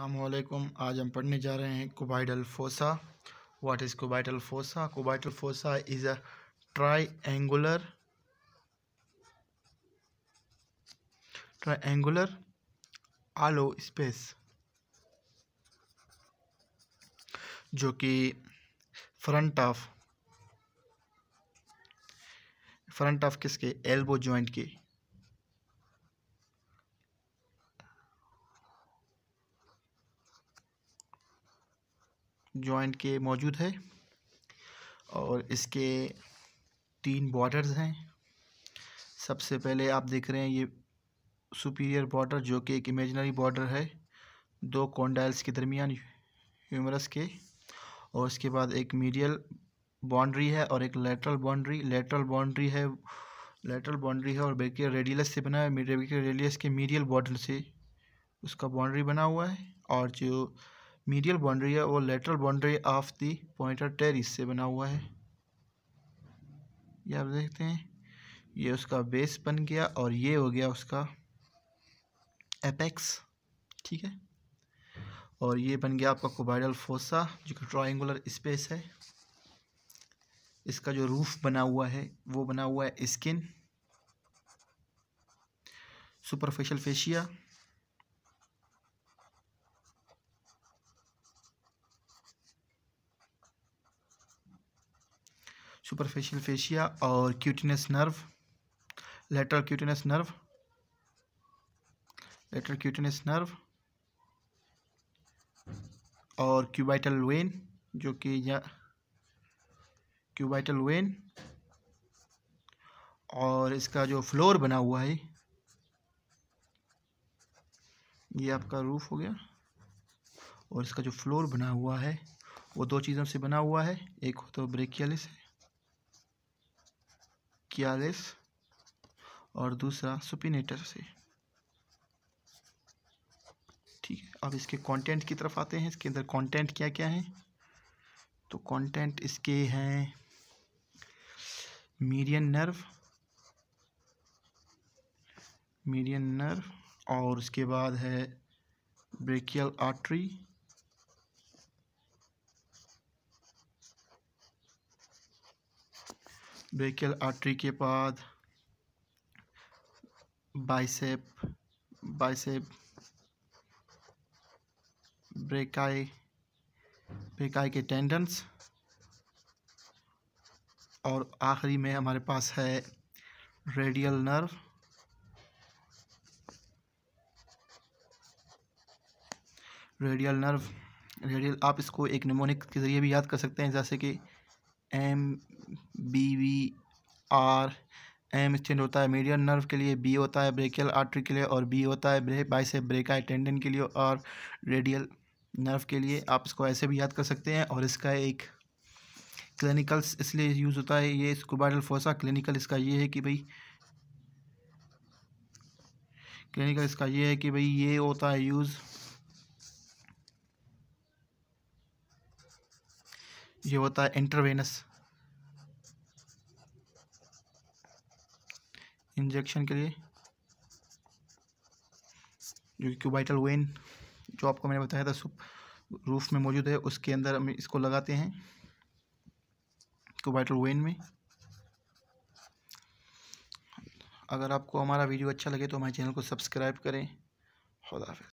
अल्लाम आज हम पढ़ने जा रहे हैं cubital fossa what is cubital fossa cubital fossa is a triangular triangular hollow space जो कि फ्रंट ऑफ फ्रंट ऑफ किसके एल्बो जॉइंट की जॉइंट के मौजूद है और इसके तीन बॉर्डर्स हैं सबसे पहले आप देख रहे हैं ये सुपीरियर बॉर्डर जो कि एक इमेजनरी बॉर्डर है दो कॉन्डाइल्स के दरमियान ह्यूमरस के और उसके बाद एक मीडियल बाउंड्री है और एक लेटरल बाउंड्री लेटरल बाउंड्री है लेटरल बाउंड्री है और बेकि रेडियस से बना है रेडियस के मीडियल बॉर्डर से उसका बाउंड्री बना हुआ है और जो मीडियल बाउंड्री है और lateral boundary of the pronator teres से बना हुआ है ये आप देखते हैं ये उसका बेस बन गया और ये हो गया उसका एपेक्स ठीक है और ये बन गया आपका कोबाइडल फोसा जो कि ट्राइंगुलर स्पेस है इसका जो रूफ बना हुआ है वो बना हुआ है skin superficial fascia superficial fascia और cutaneous nerve lateral cutaneous nerve lateral cutaneous nerve और क्यूबाइटल वेन जो कि या क्यूबाइटल वेन और इसका जो फ्लोर बना हुआ है ये आपका रूफ हो गया और इसका जो फ्लोर बना हुआ है वो दो चीज़ों से बना हुआ है एक तो ब्रेकियलिस है कियालेस और दूसरा सुपिनेटर से ठीक है अब इसके कंटेंट की तरफ आते हैं इसके अंदर कंटेंट क्या क्या है तो कंटेंट इसके हैं मीडियन नर्व मीडियन नर्व और उसके बाद है ब्रेकियल आर्टरी ब्रेकियल आर्टरी के बाद बाइसेप बाइसेप ब्रेकाई ब्रेकाई के टेंडन्स और आखिरी में हमारे पास है radial nerve radial nerve radial आप इसको एक निमोनिक के ज़रिए भी याद कर सकते हैं जैसे कि M B V R M stand होता है मीडियल नर्व के लिए बी होता है ब्रेकियल आर्टरी के लिए और बी होता है ब्रेक बाई से ब्रेका टेंडन के लिए और रेडियल नर्व के लिए आप इसको ऐसे भी याद कर सकते हैं और इसका एक क्लिनिकल्स इसलिए यूज़ होता है ये स्कूबाइडल फोसा क्लिनिकल इसका ये है कि भाई क्लिनिकल इसका ये है कि भाई ये होता है यूज़ ये होता है इंटरवेनस इंजेक्शन के लिए जो क्यूबाइटल वेन जो आपको मैंने बताया था सुप रूफ में मौजूद है उसके अंदर हम इसको लगाते हैं क्यूबाइटल वेन में अगर आपको हमारा वीडियो अच्छा लगे तो हमारे चैनल को सब्सक्राइब करें खुदाफि